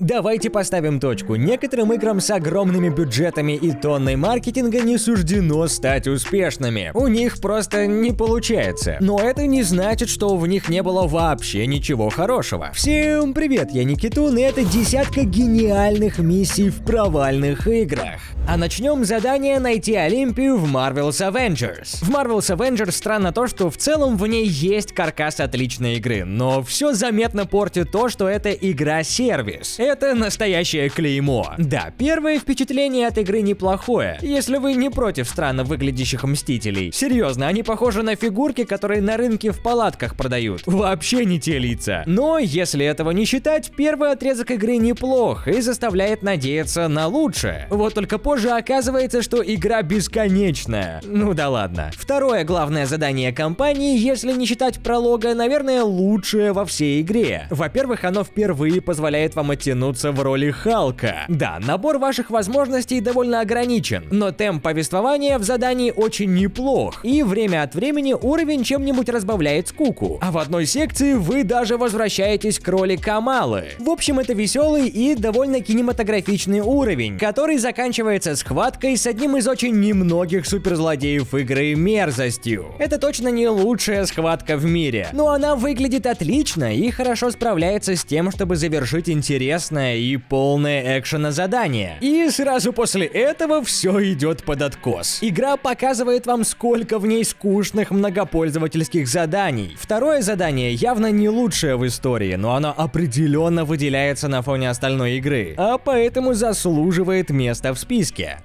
Давайте поставим точку. Некоторым играм с огромными бюджетами и тонной маркетинга не суждено стать успешными. У них просто не получается. Но это не значит, что в них не было вообще ничего хорошего. Всем привет, я Никитун, и это десятка гениальных миссий в провальных играх. А начнем задание найти Олимпию в Marvel's Avengers. В Marvel's Avengers странно то, что в целом в ней есть каркас отличной игры, но все заметно портит то, что это игра-сервис это настоящее клеймо. Да, первое впечатление от игры неплохое, если вы не против странно выглядящих Мстителей. Серьезно, они похожи на фигурки, которые на рынке в палатках продают. Вообще не те лица. Но, если этого не считать, первый отрезок игры неплох и заставляет надеяться на лучшее. Вот только позже оказывается, что игра бесконечная. Ну да ладно. Второе главное задание компании, если не считать пролога, наверное, лучшее во всей игре. Во-первых, оно впервые позволяет вам оттянуть подтянуться в роли Халка. Да, набор ваших возможностей довольно ограничен, но темп повествования в задании очень неплох, и время от времени уровень чем-нибудь разбавляет скуку. А в одной секции вы даже возвращаетесь к роли Камалы. В общем, это веселый и довольно кинематографичный уровень, который заканчивается схваткой с одним из очень немногих суперзлодеев игры мерзостью. Это точно не лучшая схватка в мире, но она выглядит отлично и хорошо справляется с тем, чтобы завершить интерес интересное и полное экшена задание. И сразу после этого все идет под откос. Игра показывает вам, сколько в ней скучных многопользовательских заданий. Второе задание явно не лучшее в истории, но оно определенно выделяется на фоне остальной игры, а поэтому заслуживает места в списке.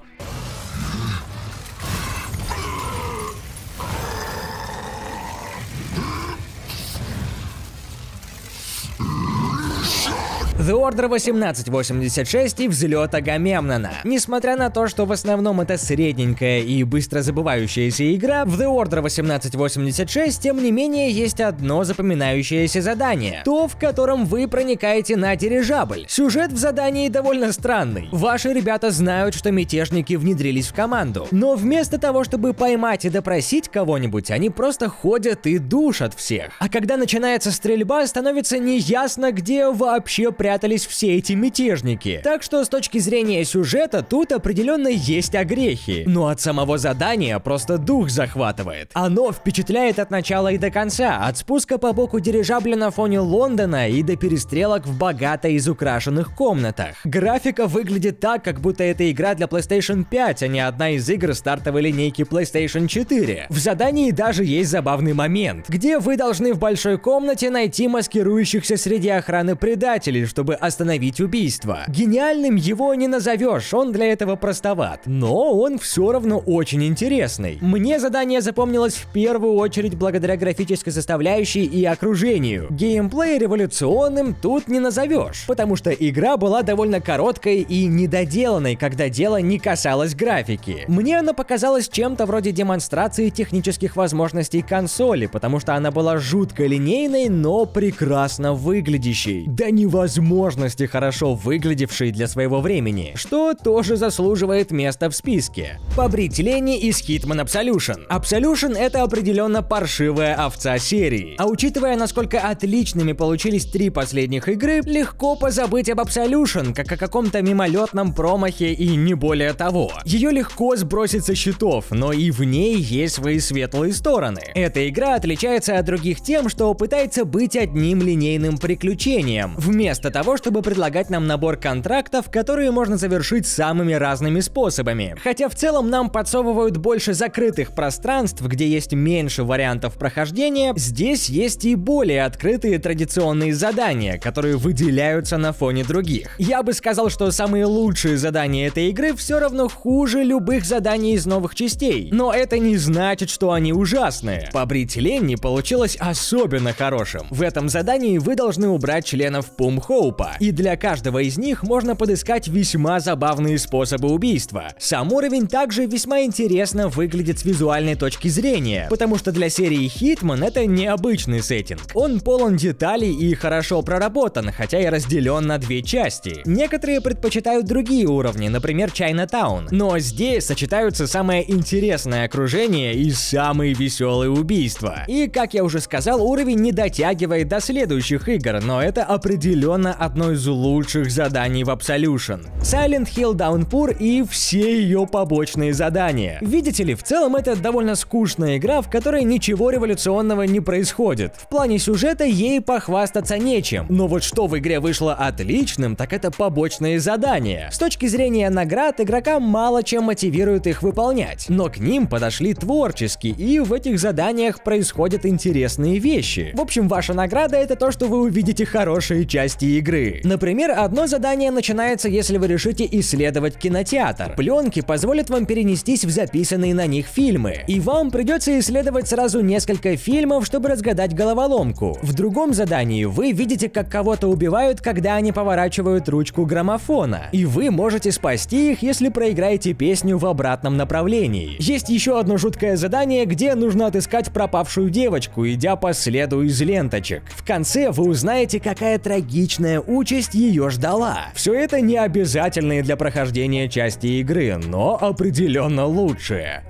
The Order 1886 и взлет Агамемнона. Несмотря на то, что в основном это средненькая и быстро забывающаяся игра, в The Order 1886 тем не менее есть одно запоминающееся задание, то, в котором вы проникаете на дирижабль. Сюжет в задании довольно странный. Ваши ребята знают, что мятежники внедрились в команду, но вместо того, чтобы поймать и допросить кого-нибудь, они просто ходят и душат всех. А когда начинается стрельба, становится неясно, где вообще прям прятались все эти мятежники. Так что с точки зрения сюжета тут определенно есть огрехи. Но от самого задания просто дух захватывает. Оно впечатляет от начала и до конца, от спуска по боку дирижабля на фоне Лондона и до перестрелок в богато изукрашенных комнатах. Графика выглядит так, как будто это игра для PlayStation 5, а не одна из игр стартовой линейки PlayStation 4. В задании даже есть забавный момент, где вы должны в большой комнате найти маскирующихся среди охраны предателей, что чтобы остановить убийство. Гениальным его не назовешь, он для этого простоват. Но он все равно очень интересный. Мне задание запомнилось в первую очередь благодаря графической составляющей и окружению. Геймплей революционным тут не назовешь, потому что игра была довольно короткой и недоделанной, когда дело не касалось графики. Мне она показалась чем-то вроде демонстрации технических возможностей консоли, потому что она была жутко линейной, но прекрасно выглядящей. Да невозможно возможности хорошо выглядевший для своего времени, что тоже заслуживает места в списке. Побрить Лени из Hitman Absolution. Absolution это определенно паршивая овца серии. А учитывая, насколько отличными получились три последних игры, легко позабыть об Absolution, как о каком-то мимолетном промахе и не более того. Ее легко сбросить со счетов, но и в ней есть свои светлые стороны. Эта игра отличается от других тем, что пытается быть одним линейным приключением, вместо того, того, чтобы предлагать нам набор контрактов, которые можно завершить самыми разными способами. Хотя в целом нам подсовывают больше закрытых пространств, где есть меньше вариантов прохождения, здесь есть и более открытые традиционные задания, которые выделяются на фоне других. Я бы сказал, что самые лучшие задания этой игры все равно хуже любых заданий из новых частей, но это не значит, что они ужасные. Побрить Ленни получилось особенно хорошим. В этом задании вы должны убрать членов Пум Хоу. Роупа. И для каждого из них можно подыскать весьма забавные способы убийства. Сам уровень также весьма интересно выглядит с визуальной точки зрения, потому что для серии Хитман это необычный сеттинг. Он полон деталей и хорошо проработан, хотя и разделен на две части. Некоторые предпочитают другие уровни, например, Чайнатаун, но здесь сочетаются самое интересное окружение и самые веселые убийства. И, как я уже сказал, уровень не дотягивает до следующих игр, но это определенно возможно, одно из лучших заданий в Absolution. Silent Hill Downpour и все ее побочные задания. Видите ли, в целом это довольно скучная игра, в которой ничего революционного не происходит. В плане сюжета ей похвастаться нечем. Но вот что в игре вышло отличным, так это побочные задания. С точки зрения наград, игрока мало чем мотивирует их выполнять. Но к ним подошли творчески, и в этих заданиях происходят интересные вещи. В общем, ваша награда это то, что вы увидите хорошие части игры. Например, одно задание начинается, если вы решите исследовать кинотеатр. Пленки позволят вам перенестись в записанные на них фильмы. И вам придется исследовать сразу несколько фильмов, чтобы разгадать головоломку. В другом задании вы видите, как кого-то убивают, когда они поворачивают ручку граммофона. И вы можете спасти их, если проиграете песню в обратном направлении. Есть еще одно жуткое задание, где нужно отыскать пропавшую девочку, идя по следу из ленточек. В конце вы узнаете, какая трагичная неприятная участь ее ждала. Все это не обязательные для прохождения части игры, но определенно лучше.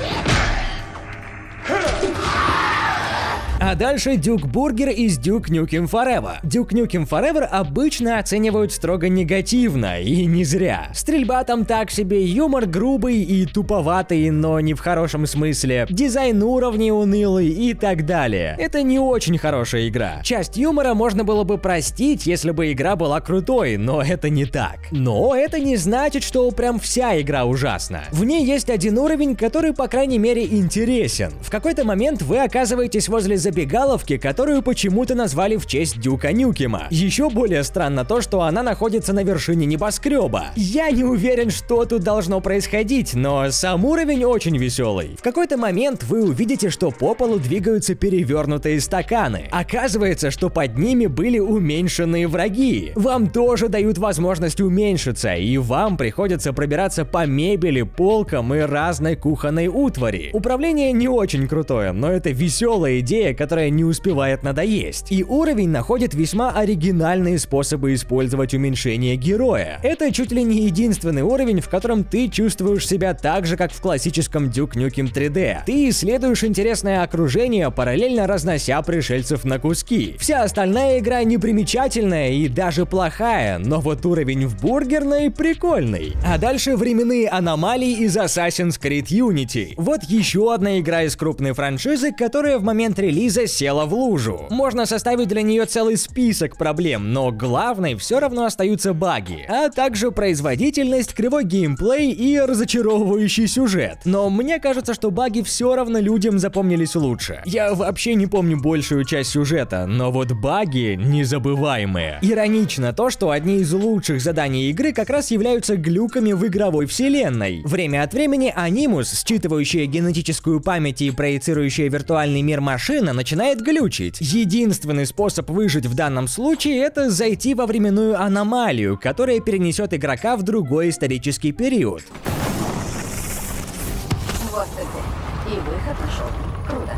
Yeah! А дальше Дюк Бургер из Дюк Нюкем Форева. Дюк Нюкем Форевер обычно оценивают строго негативно, и не зря. Стрельба там так себе, юмор грубый и туповатый, но не в хорошем смысле. Дизайн уровней унылый и так далее. Это не очень хорошая игра. Часть юмора можно было бы простить, если бы игра была крутой, но это не так. Но это не значит, что прям вся игра ужасна. В ней есть один уровень, который, по крайней мере, интересен. В какой-то момент вы оказываетесь возле забегаловки, которую почему-то назвали в честь Дюка Нюкима. Еще более странно то, что она находится на вершине небоскреба. Я не уверен, что тут должно происходить, но сам уровень очень веселый. В какой-то момент вы увидите, что по полу двигаются перевернутые стаканы. Оказывается, что под ними были уменьшенные враги. Вам тоже дают возможность уменьшиться, и вам приходится пробираться по мебели, полкам и разной кухонной утвари. Управление не очень крутое, но это веселая идея, которая не успевает надоесть. И уровень находит весьма оригинальные способы использовать уменьшение героя. Это чуть ли не единственный уровень, в котором ты чувствуешь себя так же, как в классическом Duke Nukem 3D. Ты исследуешь интересное окружение, параллельно разнося пришельцев на куски. Вся остальная игра непримечательная и даже плохая, но вот уровень в бургерной прикольный. А дальше временные аномалии из Assassin's Creed Unity. Вот еще одна игра из крупной франшизы, которая в момент релиза засела в лужу. Можно составить для нее целый список проблем, но главной все равно остаются баги, а также производительность, кривой геймплей и разочаровывающий сюжет. Но мне кажется, что баги все равно людям запомнились лучше. Я вообще не помню большую часть сюжета, но вот баги незабываемые. Иронично то, что одни из лучших заданий игры как раз являются глюками в игровой вселенной. Время от времени анимус, считывающая генетическую память и проецирующая виртуальный мир машина, начинает глючить. Единственный способ выжить в данном случае это зайти во временную аномалию, которая перенесет игрока в другой исторический период. Вот ты, и выход нашел. Круто.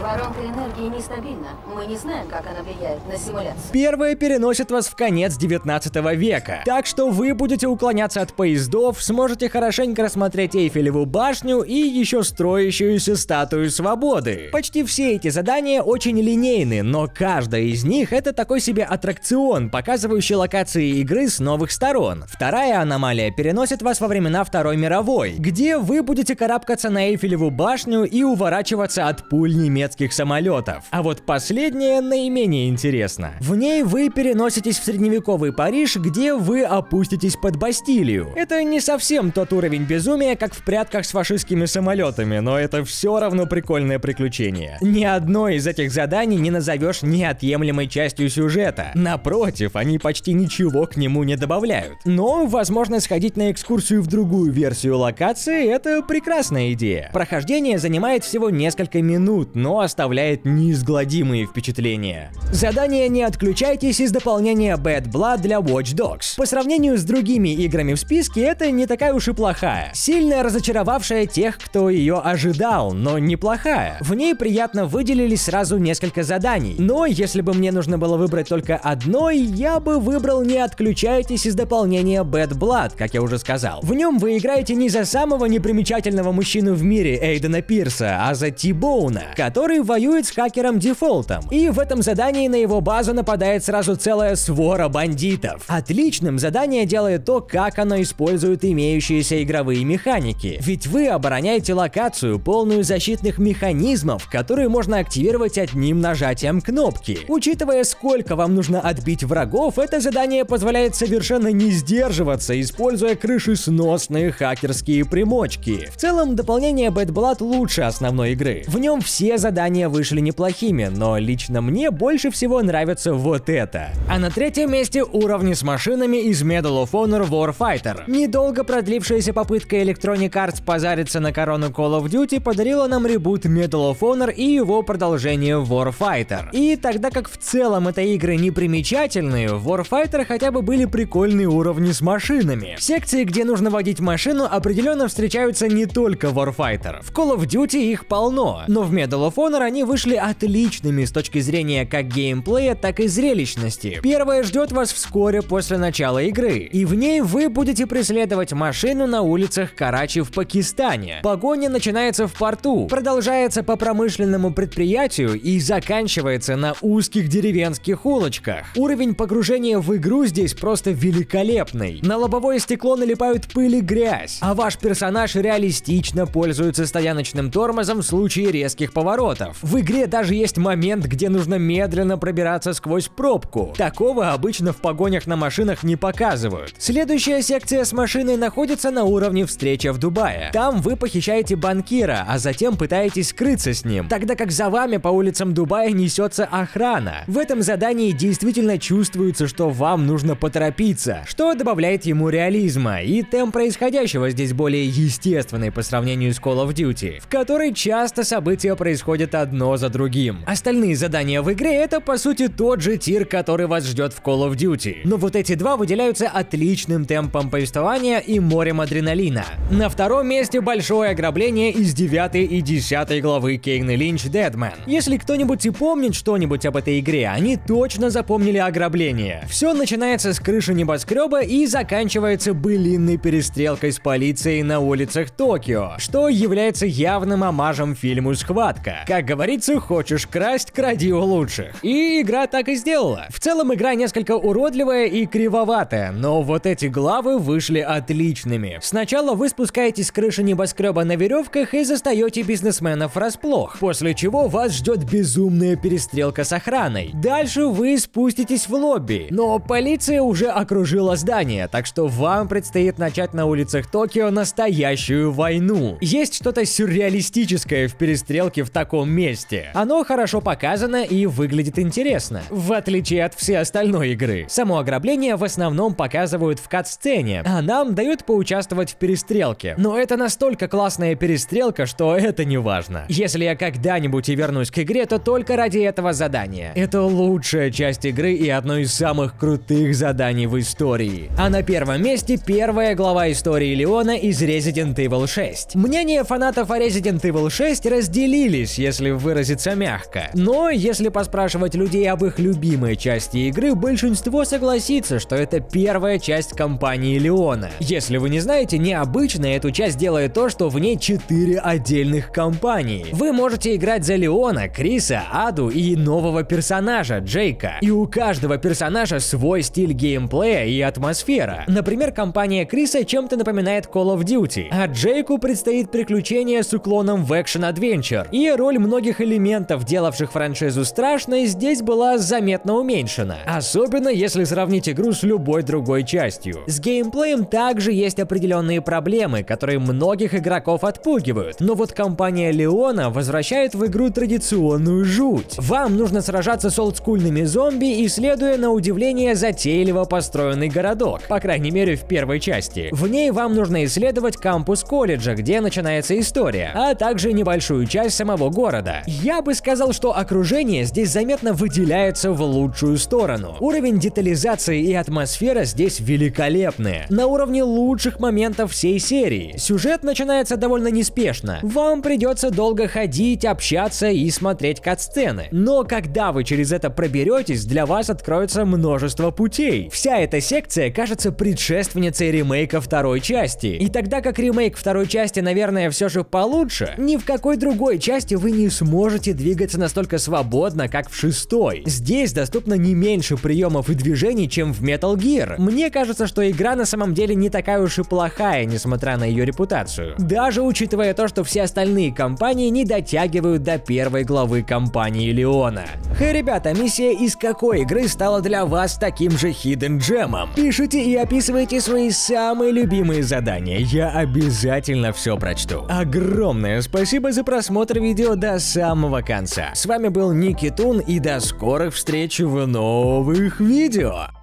Воронка энергии нестабильна. Мы не знаем, как она влияет на симуляцию. Первое переносит вас в конец 19 века. Так что вы будете уклоняться от поездов, сможете хорошенько рассмотреть Эйфелеву башню и еще строящуюся статую свободы. Почти все эти задания очень линейны, но каждая из них это такой себе аттракцион, показывающий локации игры с новых сторон. Вторая аномалия переносит вас во времена Второй мировой, где вы будете карабкаться на Эйфелеву башню и уворачиваться от пуль немецких советских самолетов. А вот последнее наименее интересно. В ней вы переноситесь в средневековый Париж, где вы опуститесь под Бастилию. Это не совсем тот уровень безумия, как в прятках с фашистскими самолетами, но это все равно прикольное приключение. Ни одно из этих заданий не назовешь неотъемлемой частью сюжета. Напротив, они почти ничего к нему не добавляют. Но, возможно, сходить на экскурсию в другую версию локации – это прекрасная идея. Прохождение занимает всего несколько минут, но оставляет неизгладимые впечатления. Задание «Не отключайтесь» из дополнения Bad Blood для Watch Dogs. По сравнению с другими играми в списке, это не такая уж и плохая. Сильно разочаровавшая тех, кто ее ожидал, но неплохая. В ней приятно выделились сразу несколько заданий. Но если бы мне нужно было выбрать только одно, я бы выбрал «Не отключайтесь» из дополнения Bad Blood, как я уже сказал. В нем вы играете не за самого непримечательного мужчину в мире Эйдена Пирса, а за Тибоуна, который который воюет с хакером дефолтом. И в этом задании на его базу нападает сразу целая свора бандитов. Отличным задание делает то, как оно использует имеющиеся игровые механики. Ведь вы обороняете локацию, полную защитных механизмов, которые можно активировать одним нажатием кнопки. Учитывая, сколько вам нужно отбить врагов, это задание позволяет совершенно не сдерживаться, используя крышесносные хакерские примочки. В целом, дополнение Bad Blood лучше основной игры. В нем все задания задания вышли неплохими, но лично мне больше всего нравится вот это. А на третьем месте уровни с машинами из Medal of Honor Warfighter. Недолго продлившаяся попытка Electronic Arts позариться на корону Call of Duty подарила нам ребут Medal of Honor и его продолжение Warfighter. И тогда как в целом это игры непримечательные, в Warfighter хотя бы были прикольные уровни с машинами. Секции, где нужно водить машину, определенно встречаются не только Warfighter. В Call of Duty их полно, но в Medal of Honor Honor они вышли отличными с точки зрения как геймплея, так и зрелищности. Первое ждет вас вскоре после начала игры, и в ней вы будете преследовать машину на улицах Карачи в Пакистане. Погоня начинается в порту, продолжается по промышленному предприятию и заканчивается на узких деревенских улочках. Уровень погружения в игру здесь просто великолепный. На лобовое стекло налипают пыль и грязь, а ваш персонаж реалистично пользуется стояночным тормозом в случае резких поворотов поворотов. В игре даже есть момент, где нужно медленно пробираться сквозь пробку. Такого обычно в погонях на машинах не показывают. Следующая секция с машиной находится на уровне встреча в Дубае. Там вы похищаете банкира, а затем пытаетесь скрыться с ним, тогда как за вами по улицам Дубая несется охрана. В этом задании действительно чувствуется, что вам нужно поторопиться, что добавляет ему реализма, и темп происходящего здесь более естественный по сравнению с Call of Duty, в которой часто события происходят проходит одно за другим. Остальные задания в игре это по сути тот же тир, который вас ждет в Call of Duty. Но вот эти два выделяются отличным темпом повествования и морем адреналина. На втором месте большое ограбление из 9 и 10 главы Кейн и Линч Дедмен. Если кто-нибудь и помнит что-нибудь об этой игре, они точно запомнили ограбление. Все начинается с крыши небоскреба и заканчивается былинной перестрелкой с полицией на улицах Токио, что является явным омажем фильму «Схватка». Как говорится, хочешь красть, кради у лучших. И игра так и сделала. В целом игра несколько уродливая и кривоватая, но вот эти главы вышли отличными. Сначала вы спускаетесь с крыши небоскреба на веревках и застаете бизнесменов врасплох, после чего вас ждет безумная перестрелка с охраной. Дальше вы спуститесь в лобби, но полиция уже окружила здание, так что вам предстоит начать на улицах Токио настоящую войну. Есть что-то сюрреалистическое в перестрелке в таком другом месте. Оно хорошо показано и выглядит интересно, в отличие от всей остальной игры. Само ограбление в основном показывают в кат-сцене, а нам дают поучаствовать в перестрелке. Но это настолько классная перестрелка, что это не важно. Если я когда-нибудь и вернусь к игре, то только ради этого задания. Это лучшая часть игры и одно из самых крутых заданий в истории. А на первом месте первая глава истории Леона из Resident Evil 6. Мнения фанатов о Resident Evil 6 разделились, если выразиться мягко. Но если поспрашивать людей об их любимой части игры, большинство согласится, что это первая часть компании Леона. Если вы не знаете, необычно эту часть делает то, что в ней четыре отдельных компании. Вы можете играть за Леона, Криса, Аду и нового персонажа, Джейка. И у каждого персонажа свой стиль геймплея и атмосфера. Например, компания Криса чем-то напоминает Call of Duty, а Джейку предстоит приключение с уклоном в экшен-адвенчер и роль многих элементов, делавших франшизу страшной, здесь была заметно уменьшена. Особенно если сравнить игру с любой другой частью. С геймплеем также есть определенные проблемы, которые многих игроков отпугивают. Но вот компания Леона возвращает в игру традиционную жуть. Вам нужно сражаться с олдскульными зомби, исследуя на удивление затейливо построенный городок. По крайней мере в первой части. В ней вам нужно исследовать кампус колледжа, где начинается история, а также небольшую часть самого города города. Я бы сказал, что окружение здесь заметно выделяется в лучшую сторону. Уровень детализации и атмосфера здесь великолепные. На уровне лучших моментов всей серии. Сюжет начинается довольно неспешно. Вам придется долго ходить, общаться и смотреть кат-сцены. Но когда вы через это проберетесь, для вас откроется множество путей. Вся эта секция кажется предшественницей ремейка второй части. И тогда как ремейк второй части, наверное, все же получше, ни в какой другой части вы не не сможете двигаться настолько свободно, как в шестой. Здесь доступно не меньше приемов и движений, чем в Metal Gear. Мне кажется, что игра на самом деле не такая уж и плохая, несмотря на ее репутацию. Даже учитывая то, что все остальные компании не дотягивают до первой главы компании Леона. Хей, ребята, миссия из какой игры стала для вас таким же хидден джемом? Пишите и описывайте свои самые любимые задания, я обязательно все прочту. Огромное спасибо за просмотр видео до до самого конца. С вами был Никитун и до скорых встреч в новых видео!